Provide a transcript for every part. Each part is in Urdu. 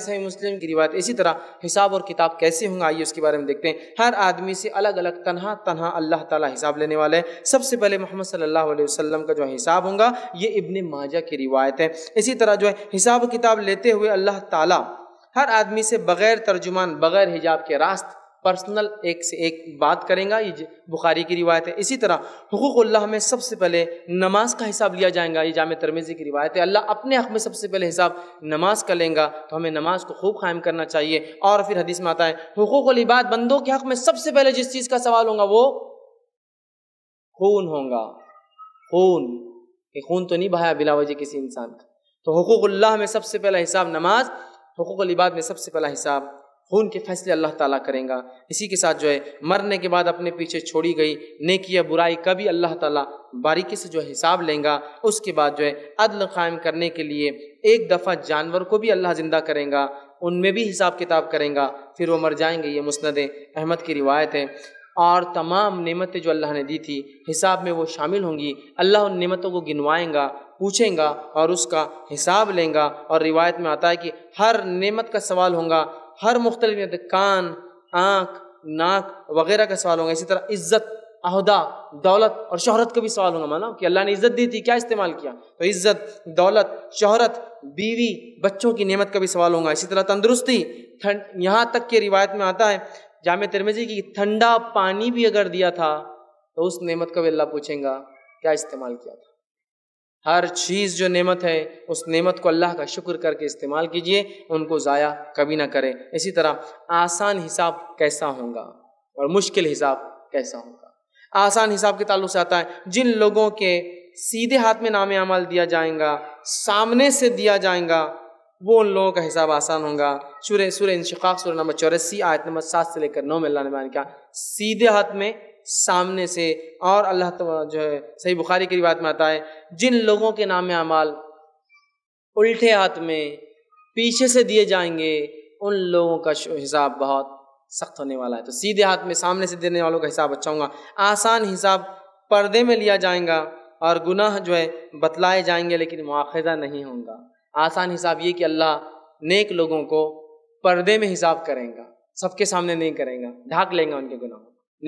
صحیح مسلم کی روایت اسی طرح حساب اور کتاب کیسے ہوں گا آئیے اس کے بارے میں دیکھتے ہیں ہر آدمی سے الگ الگ تنہا تنہا اللہ تعالیٰ حساب لینے والے سب سے پہلے محمد صلی اللہ علیہ وسلم کا جو حساب ہوگا یہ ابن ماجہ کی روایت ہے اسی طرح جو ہے حساب و کتاب لیتے ہوئے اللہ تعالیٰ ہر آدمی سے بغیر ترجمان بغیر حجاب کے راست پرسنل ایک سے ایک بات کریں گا یہ بخاری کی روایت ہے اسی طرح حقوق اللہ میں سب سے پہلے نماز کا حساب لیا جائے گا یہ جامع ترمیزی کی روایت ہے اللہ اپنے حق میں سب سے پہلے حساب نماز کا لیں گا تو ہمیں نماز کو خوب قائم کرنا چاہیے اور پھر حدیث میں آتا ہے حقوق العباد بندوں کے حق میں سب سے پہلے جس چیز کا سوال ہوگا وہ خون ہوگا خون خون تو نہیں بہایا بلا وجہ کسی انسان کا تو حقوق اللہ میں سب سے پہلا حساب نماز حقوق العباد میں سب سے پہلا حساب خون کے فیصلے اللہ تعالیٰ کریں گا اسی کے ساتھ جو ہے مرنے کے بعد اپنے پیچھے چھوڑی گئی نیکی یا برائی کبھی اللہ تعالیٰ باریکی سے جو حساب لیں گا اس کے بعد جو ہے عدل قائم کرنے کے لیے ایک دفعہ جانور کو بھی اللہ زندہ کریں گا ان میں بھی حساب کتاب کریں گا پھر وہ مر جائیں گے یہ مسند احمد کی روایت ہے اور تمام نعمتیں جو اللہ نے دی تھی حساب میں وہ شامل ہوں گی اللہ ان نعمتوں کو گنوائیں گا پوچھیں گا اور اس کا حساب لیں گا اور روایت میں آتا ہے کہ ہر نعمت کا سوال ہوگا ہر مختلف کان آنکھ ناک وغیرہ کا سوال ہوگا اسی طرح عزت عہدہ دولت اور شہرت کا بھی سوال ہوگا مانا کہ اللہ نے عزت دی تھی کیا استعمال کیا تو عزت دولت شہرت بیوی بچوں کی نعمت کا بھی سوال ہوگا اسی طرح تندرستی یہاں تک کہ روایت میں آتا ہے جامعہ ترمیزی کی ٹھنڈا پانی بھی اگر دیا تھا تو اس نعمت کا بھی اللہ پوچھیں گا کیا استعمال کیا تھا ہر چیز جو نعمت ہے اس نعمت کو اللہ کا شکر کر کے استعمال کیجئے ان کو ضائع کبھی نہ کریں اسی طرح آسان حساب کیسا ہوگا اور مشکل حساب کیسا ہوگا آسان حساب کے تعلق سے آتا ہے جن لوگوں کے سیدھے ہاتھ میں نام عمل دیا جائیں گا سامنے سے دیا جائیں گا وہ ان لوگوں کا حساب آسان ہوگا گا سورہ انشقاق سورہ نمبر چورسی آیت نمبر سات سے لے کر نو میں اللہ نے بیان کیا سیدھے ہاتھ میں سامنے سے اور اللہ جو ہے صحیح بخاری کی بات میں آتا ہے جن لوگوں کے نام اعمال الٹے ہاتھ میں پیچھے سے دیے جائیں گے ان لوگوں کا حساب بہت سخت ہونے والا ہے تو سیدھے ہاتھ میں سامنے سے دینے والوں کا حساب اچھا ہوگا آسان حساب پردے میں لیا جائیں گا اور گناہ جو ہے بتلائے جائیں گے لیکن مواخذہ نہیں ہوں گا آسان حساب یہ کہ اللہ نیک لوگوں کو پردے میں حساب کریں گا سب کے سامنے نہیں کریں گا ڈھاک لیں گا ان کے گناہ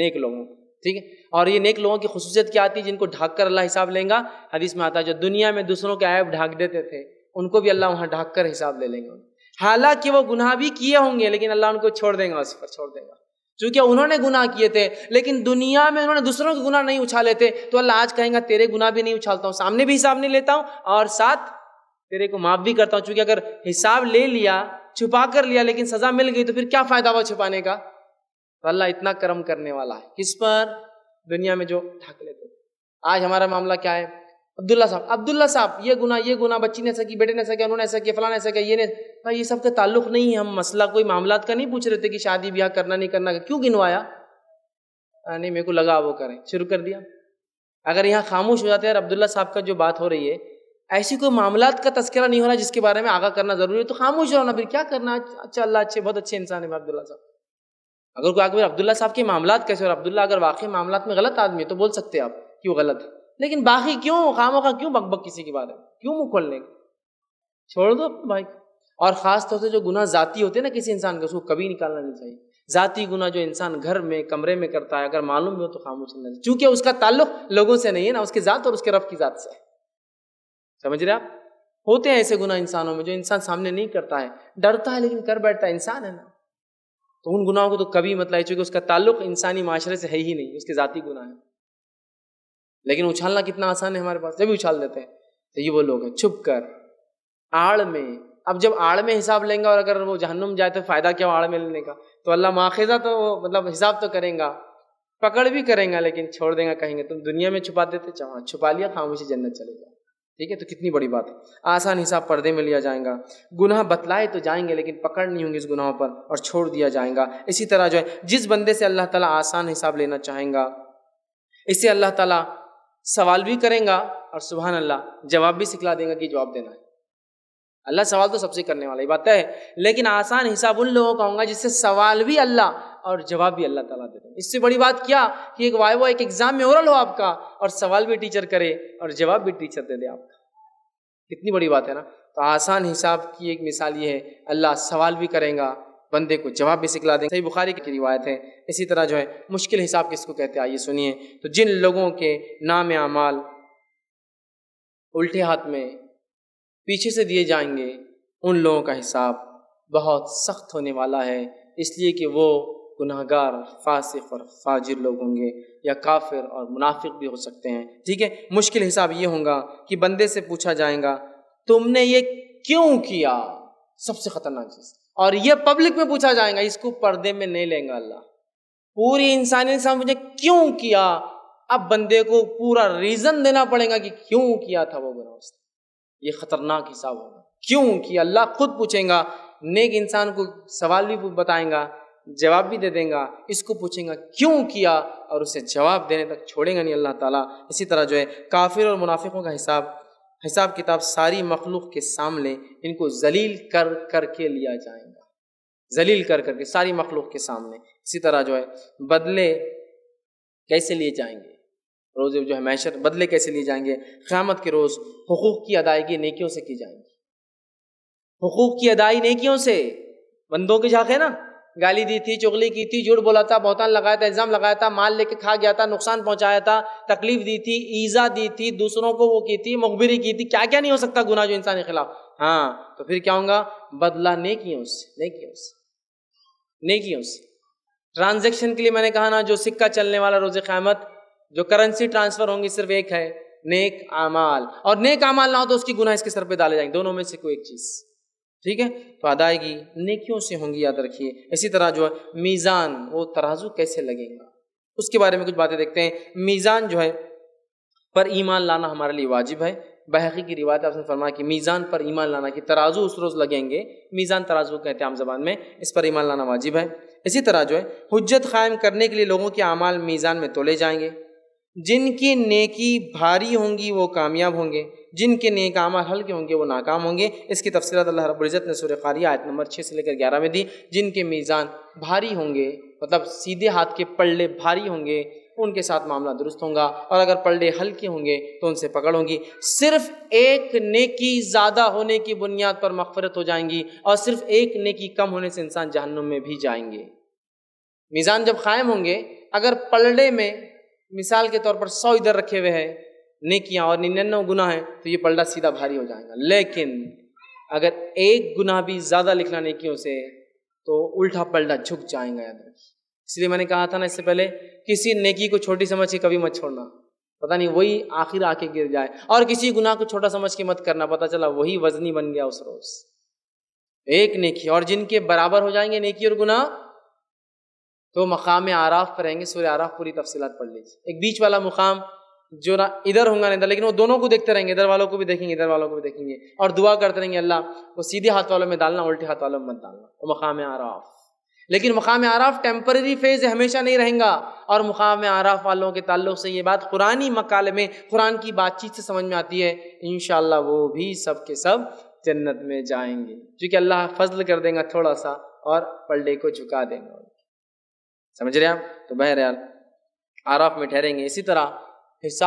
نیک لوگوں کو ٹھیک ہے اور یہ نیک لوگوں کی خصوصیت کیا آتی ہے جن کو ڈھاک کر اللہ حساب لیں گا حدیث میں آتا ہے جو دنیا میں دوسروں کے ڈھاک ڈھاک دیتے تھے ان کو بھی اللہ وہاں کر حساب لے لیں حالانکہ وہ گناہ بھی کیے ہوں گے لیکن اللہ ان کو چھوڑ چھوڑ دیں گا گا اس پر چونکہ انہوں نے گناہ کیے تھے لیکن دنیا میں انہوں نے دوسروں کے گناہ نہیں اچھا لیتے تو اللہ آج کہیں گا تیرے گناہ بھی نہیں اچھالتا ہوں سامنے بھی حساب نہیں لیتا ہوں اور ساتھ تیرے کو معاف بھی کرتا ہوں چونکہ اگر حساب لے لیا چھپا کر لیا لیکن سزا مل گئی تو پھر کیا فائدہ ہوا چھپانے کا اللہ اتنا کرم کرنے والا ہے کس پر دنیا میں جو ٹھاک لیتے آج ہمارا معاملہ کیا ہے عبداللہ صاحب عبداللہ صاحب یہ گناہ یہ گناہ بچی نے بیٹے نے کیا انہوں نے ایسا فلاں نے بھائی یہ سب کا تعلق نہیں ہے ہم مسئلہ کوئی معاملات کا نہیں پوچھ رہے تھے کہ شادی بیاہ کرنا نہیں کرنا کیوں گنوایا نہیں میرے کو لگا وہ کریں شروع کر دیا اگر یہاں خاموش ہو جاتے ہیں عبداللہ صاحب کا جو بات ہو رہی ہے ایسی کوئی معاملات کا تذکرہ نہیں ہو رہا جس کے بارے میں آگاہ کرنا ضروری ہے تو خاموش ہونا پھر کیا کرنا اچھا،, اچھا اللہ اچھے بہت اچھے انسان ہیں عبداللہ صاحب اگر کوئی اکبر عبداللہ صاحب کے معاملات کیسے اور عبداللہ اگر واقعی معاملات میں غلط آدمی ہے تو بول سکتے آپ کیوں وہ غلط ہے لیکن باقی کیوں خاموں کا کیوں بک بک کسی کی بات ہے کیوں مہلنے چھوڑ دو اپنے بھائی اور خاص طور سے جو گناہ ذاتی ہوتے ہیں نا کسی انسان کے اس کو کبھی نکالنا نہیں چاہیے ذاتی گناہ جو انسان گھر میں کمرے میں کرتا ہے اگر معلوم بھی ہو تو خاموش و چاہیے چونکہ اس کا تعلق لوگوں سے نہیں ہے نا اس کے ذات اور اس کے رف کی ذات سے سمجھ رہے آپ ہوتے ہیں ایسے گناہ انسانوں میں جو انسان سامنے نہیں کرتا ہے ڈرتا ہے لیکن کر بیٹھتا ہے انسان ہے نا تو ان گناہوں کو تو کبھی مطلب ہے چونکہ اس کا تعلق انسانی معاشرے سے ہے ہی نہیں اس کے ذاتی گناہ ہیں لیکن اچھالنا کتنا آسان ہے ہمارے پاس جبھی اچھال دیتے ہیں تو یہ وہ لوگ ہیں چھپ کر آڑ میں اب جب آڑ میں حساب لیں گا اور اگر وہ جہنم جائے تو فائدہ کیا آڑ میں لینے کا تو اللہ ماخذہ تو مطلب حساب تو کریں گا پکڑ بھی کریں گا لیکن چھوڑ دیں گا کہیں گے تم دنیا میں چھپا دیتے چاہاں چھپا لیا خاموشی جنت چلے گا ٹھیک ہے تو کتنی بڑی بات ہے آسان حساب پردے میں لیا جائے گا گناہ بتلائے تو جائیں گے لیکن پکڑ نہیں ہوں گی اس گناہوں پر اور چھوڑ دیا جائے گا اسی طرح جو ہے جس بندے سے اللہ تعالیٰ آسان حساب لینا چاہیں گا اس سے اللہ تعالیٰ سوال بھی کریں گا اور سبحان اللہ جواب بھی سکھلا دیں گا کہ جواب دینا ہے اللہ سوال تو سب سے کرنے والا ہی بات ہے لیکن آسان حساب ان لوگوں کا ہوں گا جس سے سوال بھی اللہ اور جواب بھی اللہ تعالیٰ دے اس سے بڑی بات کیا کہ ایک وائیو ایک اگزام میں اورل ہو آپ کا اور سوال بھی ٹیچر کرے اور جواب بھی ٹیچر دے دے آپ کا کتنی بڑی بات ہے نا تو آسان حساب کی ایک مثال یہ ہے اللہ سوال بھی کریں گا بندے کو جواب بھی سکھلا دیں صحیح بخاری کی روایت ہے اسی طرح جو ہے مشکل حساب کس کو کہتے آئیے سنیے تو جن لوگوں کے نام اعمال الٹے ہاتھ میں پیچھے سے دیے جائیں گے ان لوگوں کا حساب بہت سخت ہونے والا ہے اس لیے کہ وہ گناہ گار فاسق اور فاجر لوگ ہوں گے یا کافر اور منافق بھی ہو سکتے ہیں ٹھیک ہے مشکل حساب یہ ہوں گا کہ بندے سے پوچھا جائے گا تم نے یہ کیوں کیا سب سے خطرناک چیز اور یہ پبلک میں پوچھا جائے گا اس کو پردے میں نہیں لیں گا اللہ پوری انسانیت مجھے کیوں کیا اب بندے کو پورا ریزن دینا پڑے گا کہ کیوں کیا تھا وہ نے یہ خطرناک حساب ہوگا کیوں کیا اللہ خود پوچھیں گا نیک انسان کو سوال بھی بتائیں گا جواب بھی دے دیں گا اس کو پوچھیں گا کیوں کیا اور اسے جواب دینے تک چھوڑیں گا نہیں اللہ تعالیٰ اسی طرح جو ہے کافر اور منافقوں کا حساب حساب کتاب ساری مخلوق کے سامنے ان کو ذلیل کر کر کے لیا جائے گا ذلیل کر کر کے ساری مخلوق کے سامنے اسی طرح جو ہے بدلے کیسے لیے جائیں گے روز جو ہے معیشت بدلے کیسے لیے جائیں گے قیامت کے روز حقوق کی ادائیگی نیکیوں سے کی جائیں گی حقوق کی ادائیگی نیکیوں سے بندوں کے جھا نا گالی دی تھی چغلی کی تھی جھوٹ بولا تھا بہتان لگایا تھا الزام لگایا تھا مال لے کے کھا گیا تھا نقصان پہنچایا تھا تکلیف دی تھی ایزا دی تھی دوسروں کو وہ کی تھی مقبری کی تھی کیا کیا نہیں ہو سکتا گناہ جو انسان کے خلاف ہاں تو پھر کیا ہوں گا بدلہ نیکیوں نیکیوں سے سے نیکیوں سے ٹرانزیکشن کے لیے میں نے کہا نا جو سکہ چلنے والا روز قیامت جو کرنسی ٹرانسفر ہوں گی صرف ایک ہے نیک اعمال اور نیک اعمال نہ ہو تو اس کی گناہ اس کے سر پہ ڈالے جائیں گے دونوں میں سے کوئی ایک چیز ٹھیک ہے تو ادائیگی گی نیکیوں سے ہوں گی یاد رکھیے اسی طرح جو ہے میزان وہ ترازو کیسے لگے گا اس کے بارے میں کچھ باتیں دیکھتے ہیں میزان جو ہے پر ایمان لانا ہمارے لیے واجب ہے بحقی کی روایت آپ نے فرمایا کہ میزان پر ایمان لانا کہ ترازو اس روز لگیں گے میزان ترازو کہتے ہیں عام زبان میں اس پر ایمان لانا واجب ہے اسی طرح جو ہے حجت قائم کرنے کے لیے لوگوں کے اعمال میزان میں تولے جائیں گے جن کی نیکی بھاری ہوں گی وہ کامیاب ہوں گے جن کے نیک نیکام ہلکے ہوں گے وہ ناکام ہوں گے اس کی تفصیلات اللہ رب العزت نے سورہ قاری آیت نمبر چھ سے لے کر گیارہ میں دی جن کے میزان بھاری ہوں گے مطلب سیدھے ہاتھ کے پلڑے بھاری ہوں گے ان کے ساتھ معاملہ درست ہوں گا اور اگر پلڑے ہلکے ہوں گے تو ان سے پکڑ ہوں گی صرف ایک نیکی زیادہ ہونے کی بنیاد پر مغفرت ہو جائیں گی اور صرف ایک نیکی کم ہونے سے انسان جہنم میں بھی جائیں گے میزان جب قائم ہوں گے اگر پلڑے میں مثال کے طور پر سو ادھر رکھے ہوئے ہیں نیکیاں اور ننانوے گناہ ہیں تو یہ پلڑا سیدھا بھاری ہو جائے گا لیکن اگر ایک گناہ بھی زیادہ لکھنا نیکیوں سے تو الٹا پلڑا جھک جائیں گا رکھیے اس لیے میں نے کہا تھا نا اس سے پہلے کسی نیکی کو چھوٹی سمجھ کے کبھی مت چھوڑنا پتہ نہیں وہی آخر آ کے گر جائے اور کسی گناہ کو چھوٹا سمجھ کے مت کرنا پتہ چلا وہی وزنی بن گیا اس روز ایک نیکی اور جن کے برابر ہو جائیں گے نیکی اور گناہ تو مقام آراف پر رہیں گے سورہ آراف پوری تفصیلات پڑھ لیجیے ایک بیچ والا مقام جو نہ ادھر ہوں گا نہیں وہ دونوں کو دیکھتے رہیں گے ادھر والوں کو بھی دیکھیں گے ادھر والوں کو بھی دیکھیں گے اور دعا کرتے رہیں گے اللہ وہ سیدھے ہاتھ والوں میں ڈالنا الٹے ہاتھ والوں میں مت ڈالنا وہ مقام آراف لیکن مقام آراف ٹیمپرری فیز ہمیشہ نہیں رہیں گا اور مقام آراف والوں کے تعلق سے یہ بات قرآن مکالے میں قرآن کی بات چیت سے سمجھ میں آتی ہے ان شاء اللہ وہ بھی سب کے سب جنت میں جائیں گے کیونکہ اللہ فضل کر دیں گا تھوڑا سا اور پلڈے کو جھکا دیں گے سمجھ رہے آپ تو بہرحال آراف میں ٹھہریں گے اسی طرح حصہ